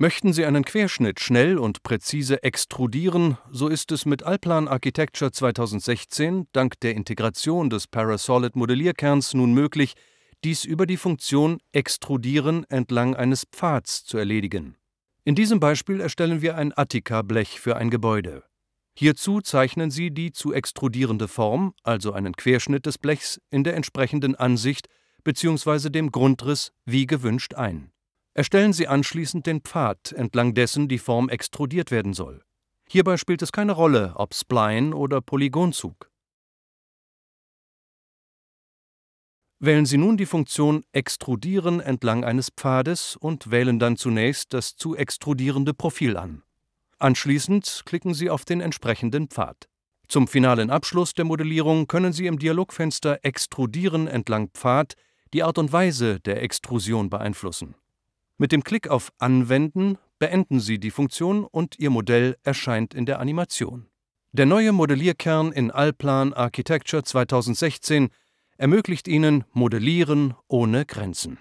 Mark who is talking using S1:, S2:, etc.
S1: Möchten Sie einen Querschnitt schnell und präzise extrudieren, so ist es mit Allplan Architecture 2016 dank der Integration des Parasolid Modellierkerns nun möglich, dies über die Funktion Extrudieren entlang eines Pfads zu erledigen. In diesem Beispiel erstellen wir ein Attika-Blech für ein Gebäude. Hierzu zeichnen Sie die zu extrudierende Form, also einen Querschnitt des Blechs, in der entsprechenden Ansicht bzw. dem Grundriss wie gewünscht ein. Erstellen Sie anschließend den Pfad, entlang dessen die Form extrudiert werden soll. Hierbei spielt es keine Rolle, ob Spline oder Polygonzug. Wählen Sie nun die Funktion Extrudieren entlang eines Pfades und wählen dann zunächst das zu extrudierende Profil an. Anschließend klicken Sie auf den entsprechenden Pfad. Zum finalen Abschluss der Modellierung können Sie im Dialogfenster Extrudieren entlang Pfad die Art und Weise der Extrusion beeinflussen. Mit dem Klick auf Anwenden beenden Sie die Funktion und Ihr Modell erscheint in der Animation. Der neue Modellierkern in Allplan Architecture 2016 ermöglicht Ihnen Modellieren ohne Grenzen.